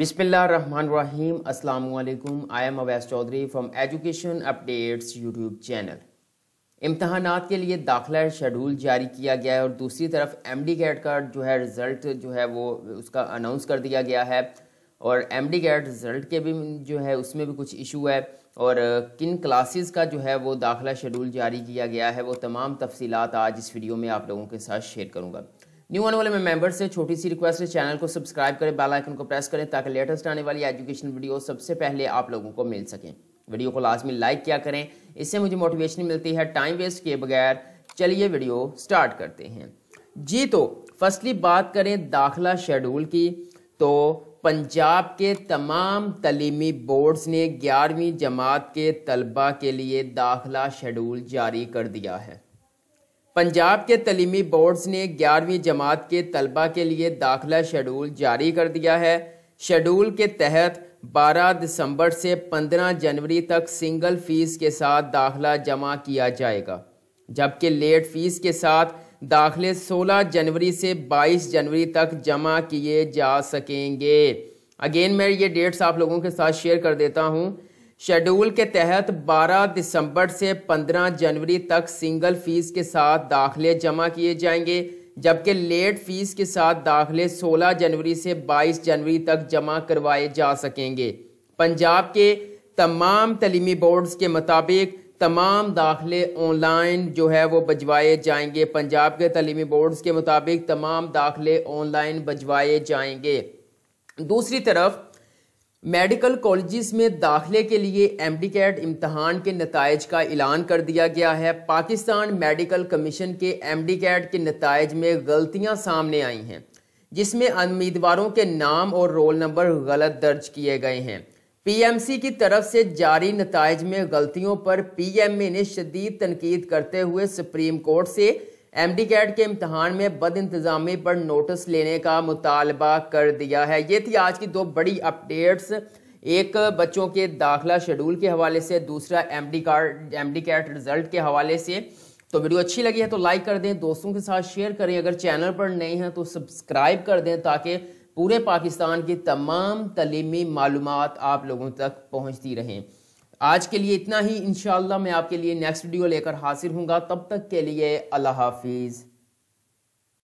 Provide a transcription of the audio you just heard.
بسم اللہ الرحمن الرحیم السلام علیکم M Awais Chaudhry from education up YouTube channel امتحانات کے لیے داخلہ شیڈول جاری کیا گیا ہے اور دوسری طرف ایم ڈی گیٹ کا جو ہے رزلٹ جو ہے وہ اس کا اناؤنس کر دیا گیا ہے اور ایم ڈی گیٹ ریزلٹ کے بھی جو ہے اس میں بھی کچھ ایشو ہے اور کن کلاسز کا جو ہے وہ داخلہ شیڈول جاری کیا گیا ہے وہ تمام تفصیلات آج اس ویڈیو میں آپ لوگوں کے ساتھ شیئر کروں گا نیو آنے والے میں ممبر سے چھوٹی سی ریکویسٹ چینل کو سبسکرائب کریں بیل کو پریس کریں تاکہ لیٹسٹ آنے والی ایجوکیشن ویڈیو سب سے پہلے آپ لوگوں کو مل سکیں ویڈیو کو لازمی لائک کیا کریں اس سے مجھے موٹیویشن ملتی ہے ٹائم ویسٹ کے بغیر چلیے ویڈیو سٹارٹ کرتے ہیں جی تو فصلی بات کریں داخلہ شیڈول کی تو پنجاب کے تمام تعلیمی بورڈز نے گیارہویں جماعت کے طلبہ کے لیے داخلہ شیڈول جاری کر دیا ہے پنجاب کے تعلیمی بورڈز نے گیارہویں جماعت کے طلبہ کے لیے داخلہ شیڈول جاری کر دیا ہے شیڈول کے تحت بارہ دسمبر سے پندرہ جنوری تک سنگل فیس کے ساتھ داخلہ جمع کیا جائے گا جبکہ لیٹ فیس کے ساتھ داخلے سولہ جنوری سے بائیس جنوری تک جمع کیے جا سکیں گے اگین میں یہ ڈیٹس آپ لوگوں کے ساتھ شیئر کر دیتا ہوں شیڈول کے تحت بارہ دسمبر سے پندرہ جنوری تک سنگل فیس کے ساتھ داخلے جمع کیے جائیں گے جبکہ لیٹ فیس کے ساتھ داخلے سولہ جنوری سے بائیس جنوری تک جمع کروائے جا سکیں گے پنجاب کے تمام تعلیمی بورڈز کے مطابق تمام داخلے آن لائن جو ہے وہ بجوائے جائیں گے پنجاب کے تعلیمی بورڈز کے مطابق تمام داخلے آن لائن بجوائے جائیں گے دوسری طرف میڈیکل کالجز میں داخلے کے لیے ایم ڈی کیٹ امتحان کے نتائج کا اعلان کر دیا گیا ہے پاکستان میڈیکل کمیشن کے ایم ڈی کیٹ کے نتائج میں غلطیاں سامنے آئی ہیں جس میں امیدواروں کے نام اور رول نمبر غلط درج کیے گئے ہیں پی ایم سی کی طرف سے جاری نتائج میں غلطیوں پر پی ایم اے نے شدید تنقید کرتے ہوئے سپریم کورٹ سے ایم ڈی کیٹ کے امتحان میں بد انتظامی پر نوٹس لینے کا مطالبہ کر دیا ہے یہ تھی آج کی دو بڑی اپڈیٹس ایک بچوں کے داخلہ شیڈول کے حوالے سے دوسرا ایم card M D CAT result کے حوالے سے تو ویڈیو اچھی لگی ہے تو لائک کر دیں دوستوں کے ساتھ شیئر کریں اگر چینل پر نئے ہیں تو سبسکرائب کر دیں تاکہ پورے پاکستان کی تمام تعلیمی معلومات آپ لوگوں تک پہنچتی رہیں آج کے لیے اتنا ہی انشاءاللہ میں آپ کے لیے نیکسٹ ویڈیو لے کر حاضر ہوں گا تب تک کے لیے اللہ حافظ